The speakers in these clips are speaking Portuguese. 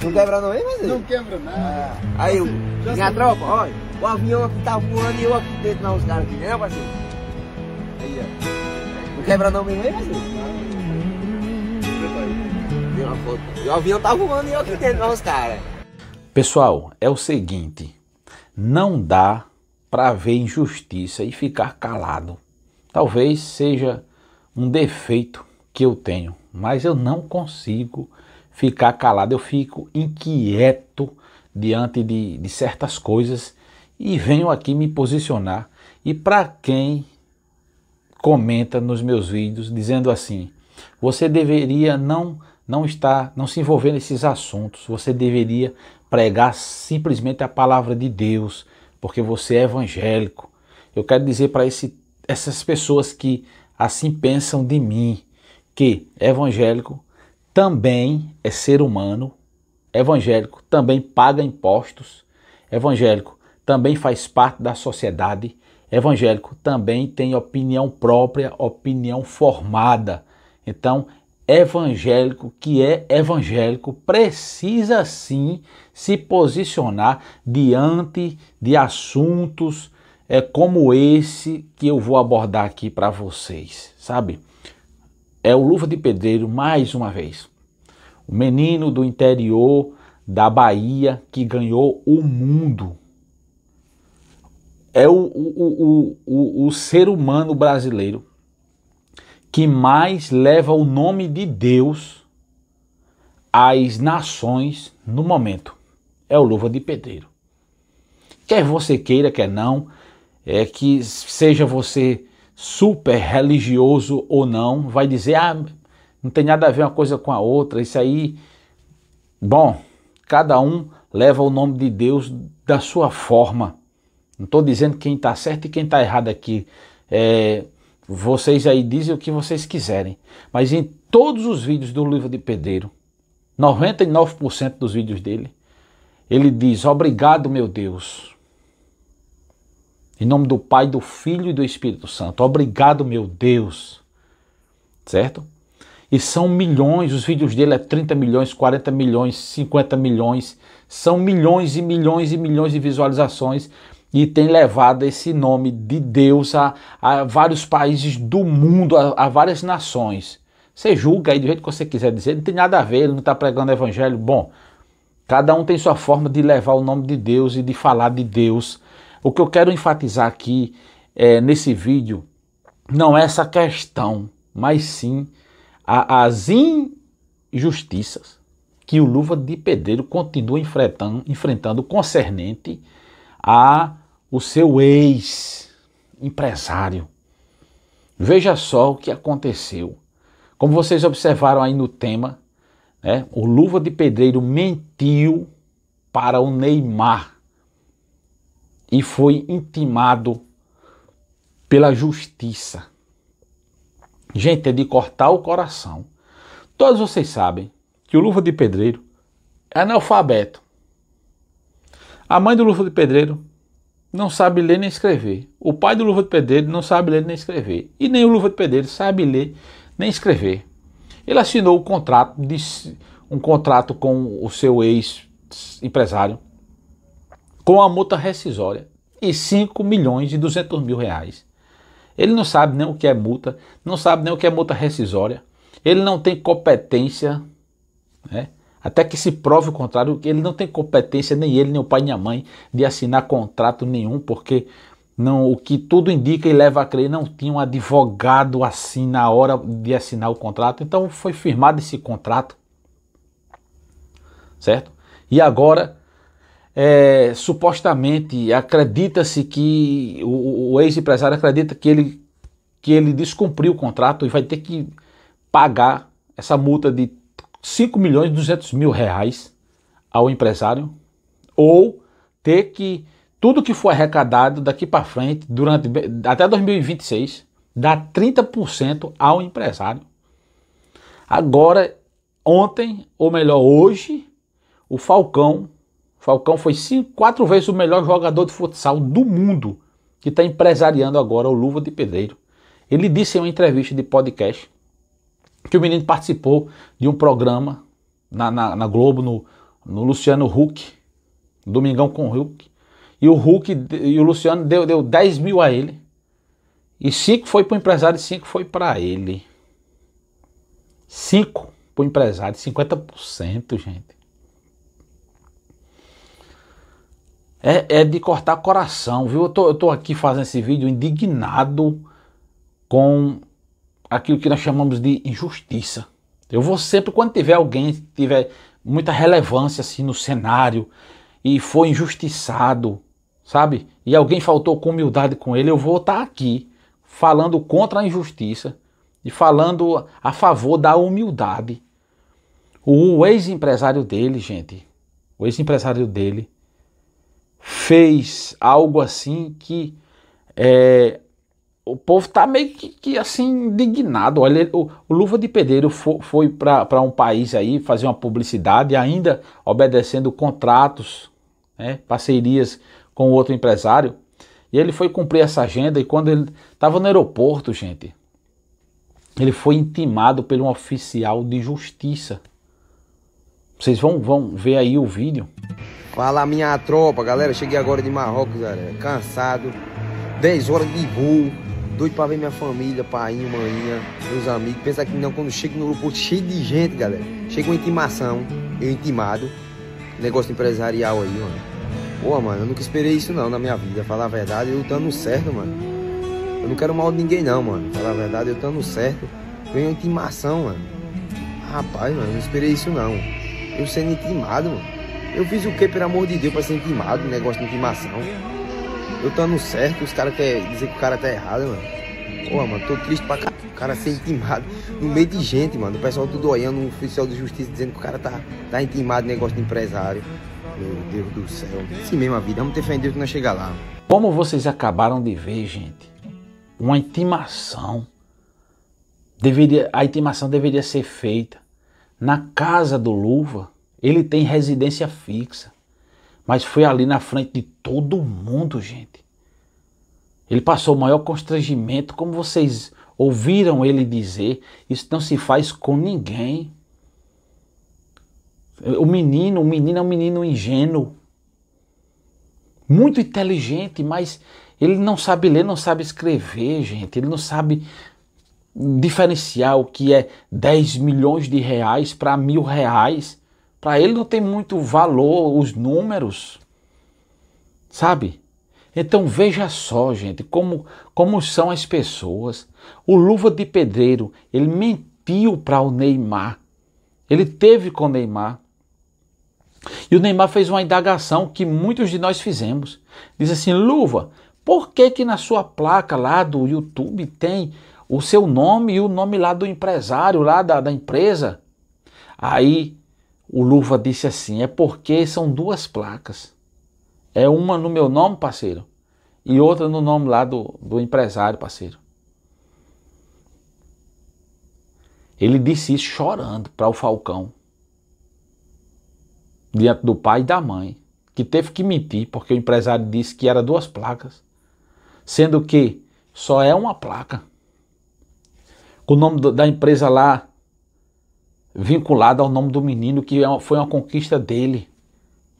não quebra não, hein, mas Não quebra nada. Ah. aí, você, minha sabe. tropa, olha, o avião aqui tá voando e eu aqui dentro não, os caras aqui, né, parceiro? Aí, ó. Não quebra não mesmo, hein, parceiro? foto. E o avião tá voando e eu aqui dentro não, os caras. Pessoal, é o seguinte, não dá para ver injustiça e ficar calado. Talvez seja um defeito que eu tenho, mas eu não consigo ficar calado, eu fico inquieto diante de, de certas coisas e venho aqui me posicionar. E para quem comenta nos meus vídeos dizendo assim: você deveria não não estar, não se envolver nesses assuntos, você deveria pregar simplesmente a palavra de Deus, porque você é evangélico. Eu quero dizer para essas pessoas que assim pensam de mim que evangélico também é ser humano, evangélico também paga impostos, evangélico também faz parte da sociedade, evangélico também tem opinião própria, opinião formada. Então, evangélico que é evangélico precisa sim se posicionar diante de assuntos é, como esse que eu vou abordar aqui para vocês, sabe? é o Luva de Pedreiro mais uma vez. O menino do interior da Bahia que ganhou o mundo. É o, o, o, o, ser humano brasileiro que mais leva o nome de Deus às nações no momento. É o Luva de Pedreiro. Quer você queira, quer não, é que seja você super religioso ou não, vai dizer: ah, não tem nada a ver uma coisa com a outra, isso aí. Bom, cada um leva o nome de Deus da sua forma. Não estou dizendo quem está certo e quem está errado aqui. É, vocês aí dizem o que vocês quiserem. Mas em todos os vídeos do livro de Pedreiro, 99% dos vídeos dele, ele diz: Obrigado, meu Deus, em nome do Pai, do Filho e do Espírito Santo. Obrigado, meu Deus. Certo? E são milhões, os vídeos dele é 30 milhões, 40 milhões, 50 milhões, são milhões e milhões e milhões de visualizações e tem levado esse nome de Deus a, a vários países do mundo, a, a, várias nações. Você julga aí do jeito que você quiser dizer, não tem nada a ver, ele não está pregando evangelho. Bom, cada um tem sua forma de levar o nome de Deus e de falar de Deus o que eu quero enfatizar aqui é, nesse vídeo não é essa questão, mas sim a, as injustiças que o Luva de Pedreiro continua enfrentando, enfrentando concernente a o seu ex-empresário. Veja só o que aconteceu. Como vocês observaram aí no tema, né, o Luva de Pedreiro mentiu para o Neymar e foi intimado pela justiça. Gente, é de cortar o coração. Todos vocês sabem que o Luva de Pedreiro é analfabeto. A mãe do Luva de Pedreiro não sabe ler nem escrever. O pai do Luva de Pedreiro não sabe ler nem escrever. E nem o Luva de Pedreiro sabe ler nem escrever. Ele assinou contrato um contrato com o seu ex-empresário com a multa rescisória e 5 milhões e 200 mil reais. Ele não sabe nem o que é multa, não sabe nem o que é multa rescisória, ele não tem competência, né? até que se prove o contrário, ele não tem competência, nem ele, nem o pai, nem a mãe, de assinar contrato nenhum, porque não, o que tudo indica e leva a crer, não tinha um advogado assim na hora de assinar o contrato. Então foi firmado esse contrato, certo? E agora é, supostamente acredita-se que o, o ex-empresário acredita que ele, que ele descumpriu o contrato e vai ter que pagar essa multa de 5 milhões e 200 mil reais ao empresário ou ter que tudo que for arrecadado daqui para frente durante até 2026 dá 30% ao empresário. Agora, ontem, ou melhor, hoje, o Falcão Falcão foi cinco, quatro vezes o melhor jogador de futsal do mundo, que está empresariando agora o Luva de Pedreiro. Ele disse em uma entrevista de podcast que o menino participou de um programa na, na, na Globo, no, no, Luciano Huck, Domingão com Huck, e o Huck e o Luciano deu, deu 10 mil a ele, e 5 foi para o empresário e 5 foi para ele. 5 para o empresário, 50%, gente. É, é de cortar coração, viu? Eu tô, eu tô aqui fazendo esse vídeo indignado com aquilo que nós chamamos de injustiça. Eu vou sempre, quando tiver alguém que tiver muita relevância assim no cenário e for injustiçado, sabe? E alguém faltou com humildade com ele, eu vou estar tá aqui falando contra a injustiça e falando a favor da humildade. O ex-empresário dele, gente, o ex-empresário dele fez algo assim que é, o povo tá meio que, que assim indignado. Olha, o, o Luva de Pedreiro foi, foi para um país aí fazer uma publicidade, ainda obedecendo contratos, né, parcerias com outro empresário. E ele foi cumprir essa agenda e quando ele estava no aeroporto, gente, ele foi intimado por um oficial de justiça. Vocês vão, vão ver aí o vídeo. Fala minha tropa, galera. Cheguei agora de Marrocos, galera. Cansado. 10 horas de voo. Doido pra ver minha família, pai, maninha, meus amigos. Pensa que não, quando chego no aeroporto, cheio de gente, galera. Chega uma intimação, eu intimado. Negócio empresarial aí, mano. Pô, mano, eu nunca esperei isso não na minha vida. Falar a verdade, eu tando certo, mano. Eu não quero mal de ninguém não, mano. Falar a verdade, eu tando certo. Vem uma intimação, mano. Rapaz, mano, eu não esperei isso não. Eu sendo intimado, mano. Eu fiz o que, pelo amor de Deus, pra ser intimado, negócio né? de intimação? Eu tô no certo, os caras querem dizer que o cara tá errado, mano. Pô, mano, tô triste pra caralho. O cara ser intimado no meio de gente, mano. O pessoal tudo olhando, um oficial de justiça dizendo que o cara tá, tá intimado, negócio de empresário. Meu Deus do céu. Assim mesmo a vida. Vamos ter fé em Deus que nós chegar lá. Como vocês acabaram de ver, gente, uma intimação. Deveria, a intimação deveria ser feita na casa do Luva ele tem residência fixa. Mas foi ali na frente de todo mundo, gente. Ele passou o maior constrangimento, como vocês ouviram ele dizer. Isso não se faz com ninguém. O menino, o menino é um menino ingênuo. Muito inteligente, mas ele não sabe ler, não sabe escrever, gente. Ele não sabe diferenciar o que é 10 milhões de reais para mil reais. Para ele não tem muito valor os números, sabe? Então veja só, gente, como, como são as pessoas. O Luva de Pedreiro, ele mentiu para o Neymar. Ele teve com o Neymar. E o Neymar fez uma indagação que muitos de nós fizemos. Diz assim: Luva, por que que na sua placa lá do YouTube tem o seu nome e o nome lá do empresário, lá da, da empresa? Aí o Luva disse assim: é porque são duas placas. É uma no meu nome, parceiro, e outra no nome lá do, do empresário, parceiro. Ele disse isso chorando para o Falcão, diante do pai e da mãe, que teve que mentir porque o empresário disse que era duas placas, sendo que só é uma placa. Com o nome da empresa lá vinculada ao nome do menino, que é foi uma conquista dele,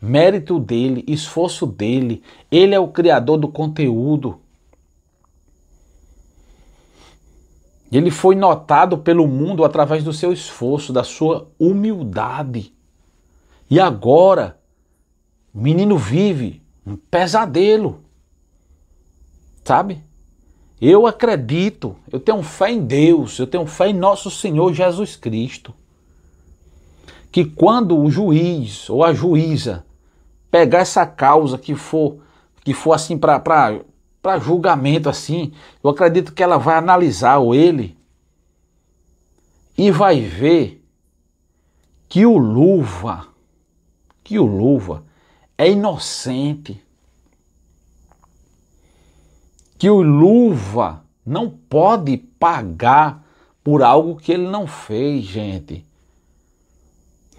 mérito dele, esforço dele. Ele é o criador do conteúdo. Ele foi notado pelo mundo através do seu esforço, da sua humildade. E agora, o menino vive um pesadelo. Sabe? Eu acredito, eu tenho fé em Deus, eu tenho fé em nosso Senhor Jesus Cristo que quando o juiz ou a juíza pegar essa causa que for que for assim para julgamento assim, eu acredito que ela vai analisar o ele e vai ver que o luva que o luva é inocente. Que o luva não pode pagar por algo que ele não fez, gente.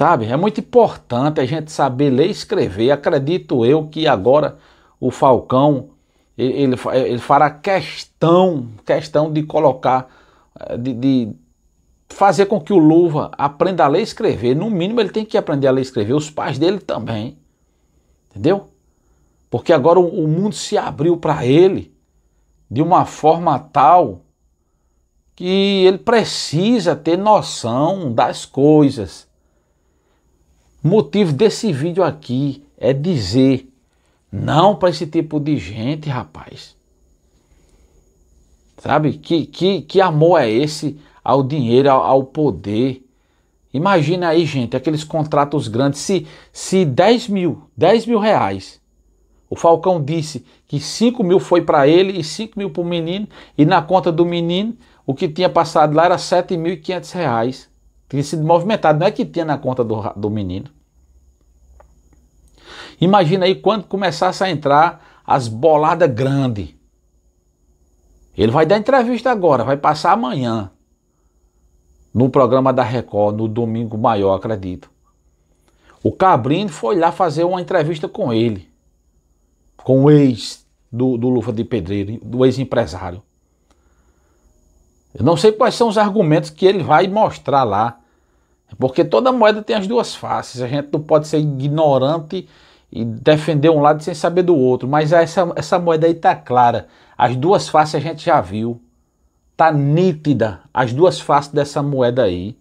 Sabe? É muito importante a gente saber ler e escrever. Acredito eu que agora o Falcão ele, eh, ele fará questão, questão de colocar, eh, de, de fazer com que o Luva aprenda a ler e escrever. No mínimo, ele tem que aprender a ler e escrever. Os pais dele também. Entendeu? Porque agora o, o mundo se abriu para ele de uma forma tal que ele precisa ter noção das coisas. O motivo desse vídeo aqui é dizer não para esse tipo de gente, rapaz. Sabe? Que, que, que amor é esse ao dinheiro, ao, ao poder? Imagina aí, gente, aqueles contratos grandes. Se, se 10 mil, 10 mil reais. O Falcão disse que 5 mil foi para ele e 5 mil para o menino. E na conta do menino, o que tinha passado lá era 7.500 reais. Tinha sido movimentado, não é que tinha na conta do, do menino. Imagina aí quando começasse a entrar as boladas grandes. Ele vai dar entrevista agora, vai passar amanhã. No programa da Record, no domingo maior, acredito. O Cabrini foi lá fazer uma entrevista com ele. Com o ex do, do Lufa de Pedreiro, do ex-empresário. Eu não sei quais são os argumentos que ele vai mostrar lá. Porque toda moeda tem as duas faces. A gente não pode ser ignorante e defender um lado sem saber do outro. Mas essa, essa moeda aí tá clara. As duas faces a gente já viu. Tá nítida as duas faces dessa moeda aí.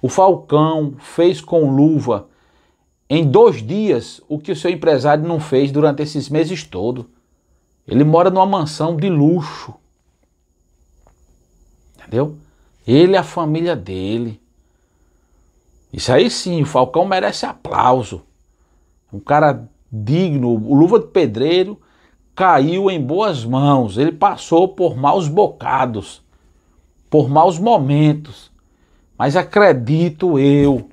O Falcão fez com luva em dois dias o que o seu empresário não fez durante esses meses todos. Ele mora numa mansão de luxo. Entendeu? Ele e a família dele. Isso aí sim, o Falcão merece aplauso. Um cara digno, o Luva de Pedreiro caiu em boas mãos. Ele passou por maus bocados, por maus momentos. Mas acredito eu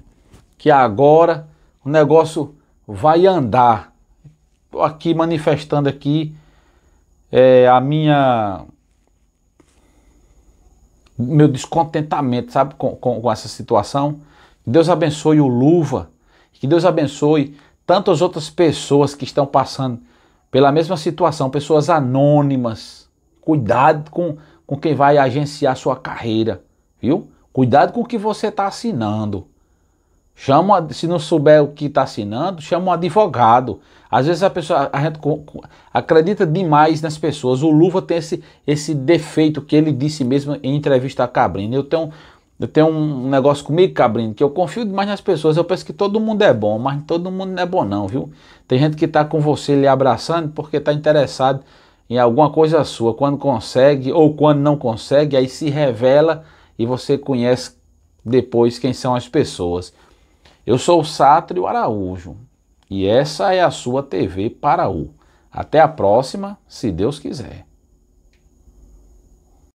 que agora o negócio vai andar. Estou aqui manifestando aqui é, a minha meu descontentamento, sabe, com, com, com essa situação. Que Deus abençoe o Luva, que Deus abençoe tantas outras pessoas que estão passando pela mesma situação, pessoas anônimas. Cuidado com, com quem vai agenciar sua carreira, viu? Cuidado com o que você está assinando. Chama, se não souber o que está assinando, chama um advogado. Às vezes a pessoa a gente acredita demais nas pessoas. O Luva tem esse, esse defeito que ele disse mesmo em entrevista a Cabrini. Eu tenho, eu tenho um negócio comigo, Cabrini, que eu confio demais nas pessoas. Eu penso que todo mundo é bom, mas todo mundo não é bom não, viu? Tem gente que está com você lhe abraçando porque está interessado em alguma coisa sua. Quando consegue ou quando não consegue, aí se revela e você conhece depois quem são as pessoas. Eu sou o Sátrio Araújo e essa é a sua TV Paraú. Até a próxima, se Deus quiser.